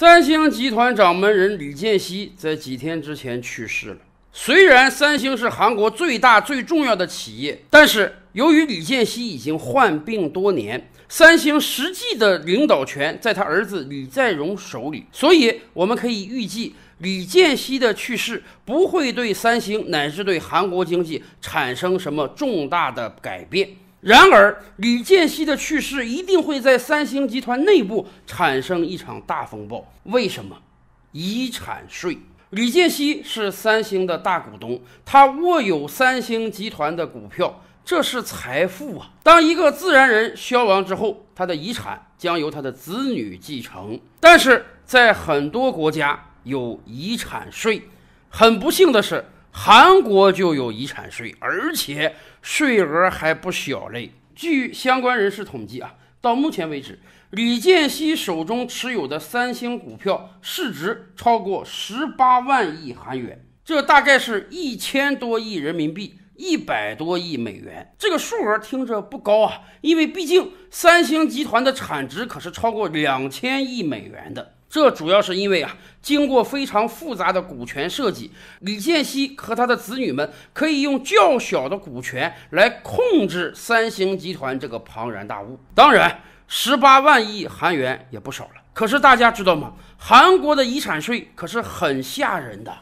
三星集团掌门人李健熙在几天之前去世了。虽然三星是韩国最大最重要的企业，但是由于李健熙已经患病多年，三星实际的领导权在他儿子李在镕手里，所以我们可以预计李健熙的去世不会对三星乃至对韩国经济产生什么重大的改变。然而，李建熙的去世一定会在三星集团内部产生一场大风暴。为什么？遗产税。李建熙是三星的大股东，他握有三星集团的股票，这是财富啊。当一个自然人消亡之后，他的遗产将由他的子女继承。但是在很多国家有遗产税，很不幸的是。韩国就有遗产税，而且税额还不小嘞。据相关人士统计啊，到目前为止，李健熙手中持有的三星股票市值超过十八万亿韩元，这大概是一千多亿人民币，一百多亿美元。这个数额听着不高啊，因为毕竟三星集团的产值可是超过两千亿美元的。这主要是因为啊，经过非常复杂的股权设计，李建熙和他的子女们可以用较小的股权来控制三星集团这个庞然大物。当然，十八万亿韩元也不少了。可是大家知道吗？韩国的遗产税可是很吓人的。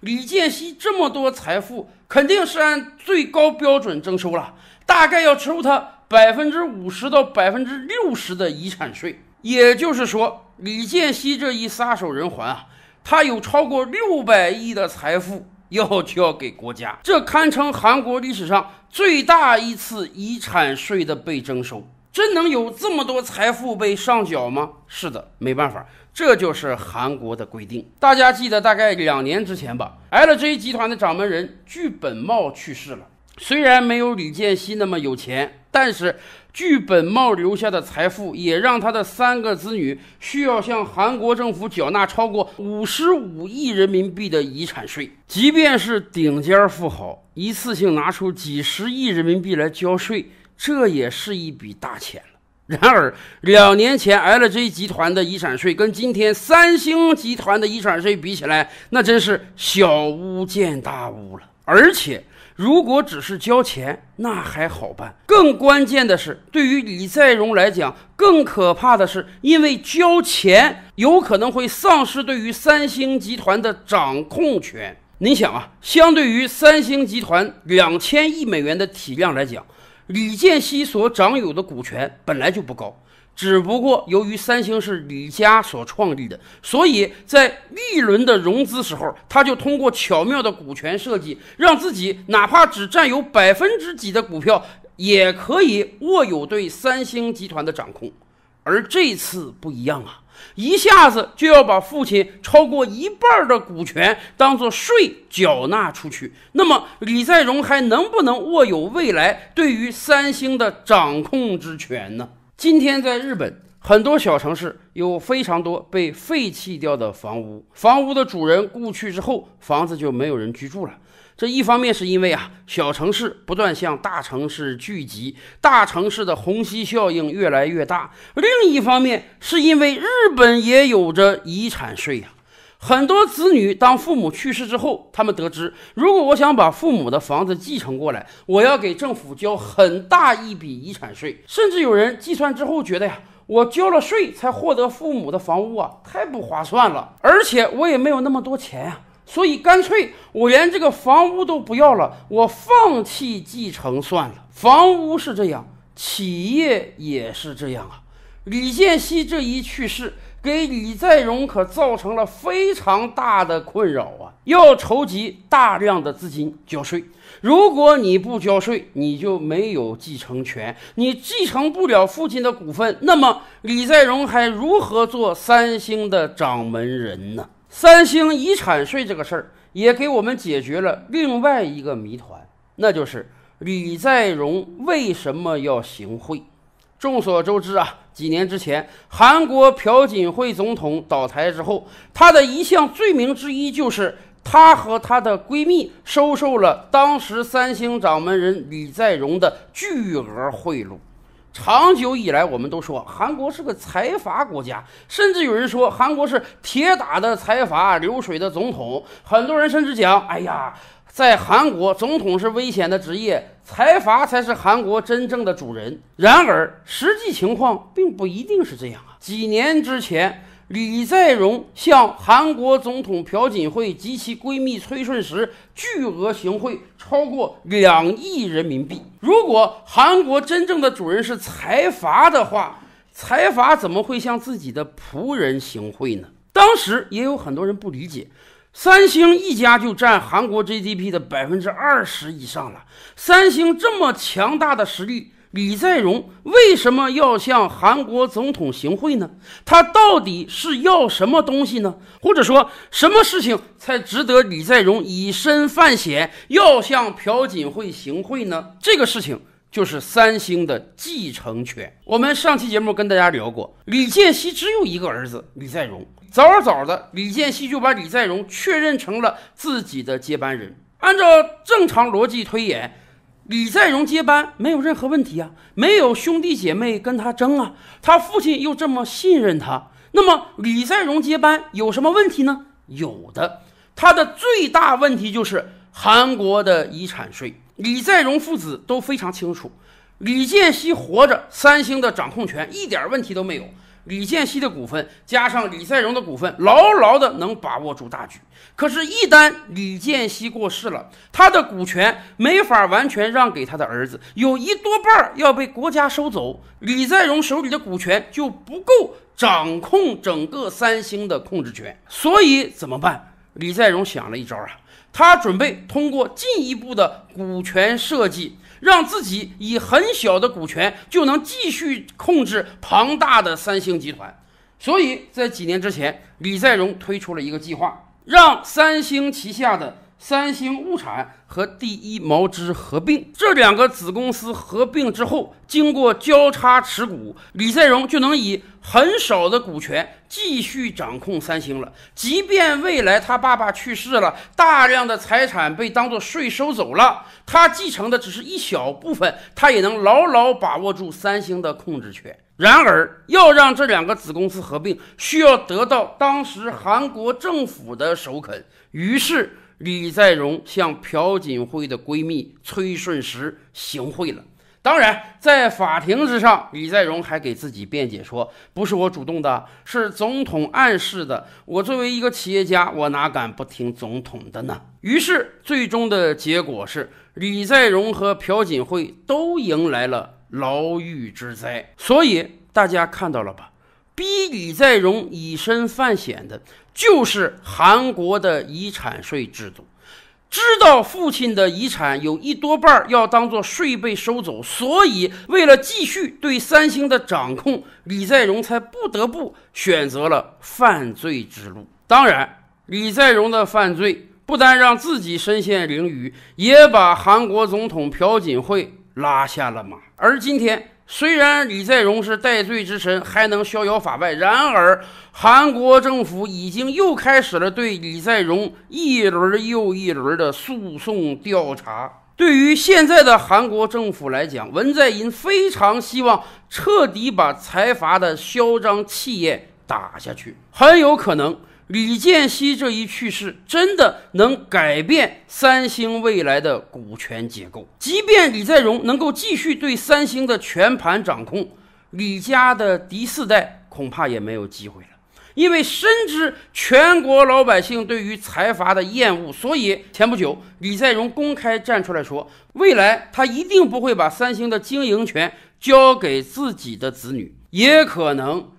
李建熙这么多财富，肯定是按最高标准征收了，大概要抽他百分之五十到百分之六十的遗产税。也就是说，李健熙这一撒手人寰啊，他有超过六百亿的财富要交给国家，这堪称韩国历史上最大一次遗产税的被征收。真能有这么多财富被上缴吗？是的，没办法，这就是韩国的规定。大家记得大概两年之前吧，LJ 集团的掌门人具本茂去世了。虽然没有李健熙那么有钱，但是。据本茂留下的财富，也让他的三个子女需要向韩国政府缴纳超过五十五亿人民币的遗产税。即便是顶尖富豪，一次性拿出几十亿人民币来交税，这也是一笔大钱了。然而，两年前 LG 集团的遗产税跟今天三星集团的遗产税比起来，那真是小巫见大巫了。而且，如果只是交钱，那还好办。更关键的是，对于李在镕来讲，更可怕的是，因为交钱有可能会丧失对于三星集团的掌控权。您想啊，相对于三星集团两千亿美元的体量来讲，李健熙所掌有的股权本来就不高。只不过，由于三星是李家所创立的，所以在一轮的融资时候，他就通过巧妙的股权设计，让自己哪怕只占有百分之几的股票，也可以握有对三星集团的掌控。而这次不一样啊，一下子就要把父亲超过一半的股权当做税缴纳出去，那么李在镕还能不能握有未来对于三星的掌控之权呢？今天在日本，很多小城市有非常多被废弃掉的房屋，房屋的主人故去之后，房子就没有人居住了。这一方面是因为啊，小城市不断向大城市聚集，大城市的虹吸效应越来越大；另一方面是因为日本也有着遗产税呀。很多子女当父母去世之后，他们得知，如果我想把父母的房子继承过来，我要给政府交很大一笔遗产税。甚至有人计算之后觉得呀，我交了税才获得父母的房屋啊，太不划算了，而且我也没有那么多钱呀，所以干脆我连这个房屋都不要了，我放弃继承算了。房屋是这样，企业也是这样啊。李建熙这一去世，给李在镕可造成了非常大的困扰啊！要筹集大量的资金交税，如果你不交税，你就没有继承权，你继承不了父亲的股份，那么李在镕还如何做三星的掌门人呢？三星遗产税这个事儿，也给我们解决了另外一个谜团，那就是李在镕为什么要行贿。众所周知啊，几年之前，韩国朴槿惠总统倒台之后，她的一项罪名之一就是她和她的闺蜜收受了当时三星掌门人李在镕的巨额贿赂。长久以来，我们都说韩国是个财阀国家，甚至有人说韩国是铁打的财阀，流水的总统。很多人甚至讲：“哎呀，在韩国，总统是危险的职业，财阀才是韩国真正的主人。”然而，实际情况并不一定是这样啊。几年之前。李在镕向韩国总统朴槿惠及其闺蜜崔顺实巨额行贿，超过两亿人民币。如果韩国真正的主人是财阀的话，财阀怎么会向自己的仆人行贿呢？当时也有很多人不理解，三星一家就占韩国 GDP 的百分之二十以上了，三星这么强大的实力。李在镕为什么要向韩国总统行贿呢？他到底是要什么东西呢？或者说，什么事情才值得李在镕以身犯险，要向朴槿惠行贿呢？这个事情就是三星的继承权。我们上期节目跟大家聊过，李健熙只有一个儿子李在镕，早早的李健熙就把李在镕确认成了自己的接班人。按照正常逻辑推演。李在镕接班没有任何问题啊，没有兄弟姐妹跟他争啊，他父亲又这么信任他，那么李在镕接班有什么问题呢？有的，他的最大问题就是韩国的遗产税。李在镕父子都非常清楚，李健熙活着，三星的掌控权一点问题都没有。李建熙的股份加上李在镕的股份，牢牢的能把握住大局。可是，一旦李建熙过世了，他的股权没法完全让给他的儿子，有一多半要被国家收走。李在镕手里的股权就不够掌控整个三星的控制权，所以怎么办？李在镕想了一招啊。他准备通过进一步的股权设计，让自己以很小的股权就能继续控制庞大的三星集团，所以在几年之前，李在镕推出了一个计划，让三星旗下的。三星物产和第一毛织合并，这两个子公司合并之后，经过交叉持股，李在镕就能以很少的股权继续掌控三星了。即便未来他爸爸去世了，大量的财产被当做税收走了，他继承的只是一小部分，他也能牢牢把握住三星的控制权。然而，要让这两个子公司合并，需要得到当时韩国政府的首肯。于是。李在镕向朴槿惠的闺蜜崔顺实行贿了。当然，在法庭之上，李在镕还给自己辩解说：“不是我主动的，是总统暗示的。我作为一个企业家，我哪敢不听总统的呢？”于是，最终的结果是李在镕和朴槿惠都迎来了牢狱之灾。所以，大家看到了吧？逼李在镕以身犯险的，就是韩国的遗产税制度。知道父亲的遗产有一多半要当做税被收走，所以为了继续对三星的掌控，李在镕才不得不选择了犯罪之路。当然，李在镕的犯罪不但让自己身陷囹圄，也把韩国总统朴槿惠拉下了马。而今天。虽然李在镕是戴罪之身，还能逍遥法外，然而韩国政府已经又开始了对李在镕一轮又一轮的诉讼调查。对于现在的韩国政府来讲，文在寅非常希望彻底把财阀的嚣张气焰打下去，很有可能。李健熙这一去世，真的能改变三星未来的股权结构？即便李在镕能够继续对三星的全盘掌控，李家的第四代恐怕也没有机会了。因为深知全国老百姓对于财阀的厌恶，所以前不久李在镕公开站出来说，未来他一定不会把三星的经营权交给自己的子女，也可能。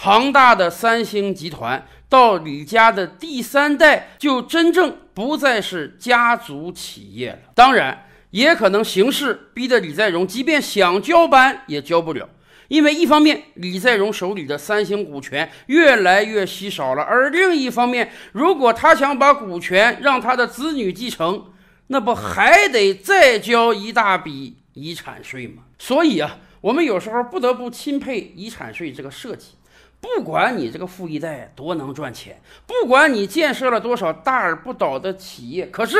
庞大的三星集团到李家的第三代就真正不再是家族企业了。当然，也可能形势逼得李在镕即便想交班也交不了，因为一方面李在镕手里的三星股权越来越稀少了，而另一方面，如果他想把股权让他的子女继承，那不还得再交一大笔遗产税吗？所以啊，我们有时候不得不钦佩遗产税这个设计。不管你这个富一代多能赚钱，不管你建设了多少大而不倒的企业，可是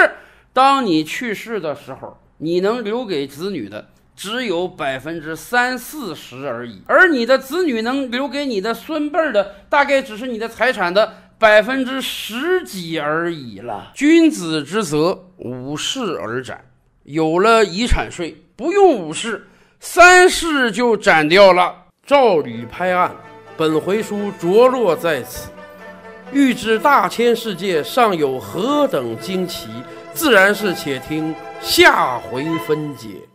当你去世的时候，你能留给子女的只有百分之三四十而已，而你的子女能留给你的孙辈的，大概只是你的财产的百分之十几而已了。君子之泽，五世而斩。有了遗产税，不用五世，三世就斩掉了。照理拍案。本回书着落在此，欲知大千世界尚有何等惊奇，自然是且听下回分解。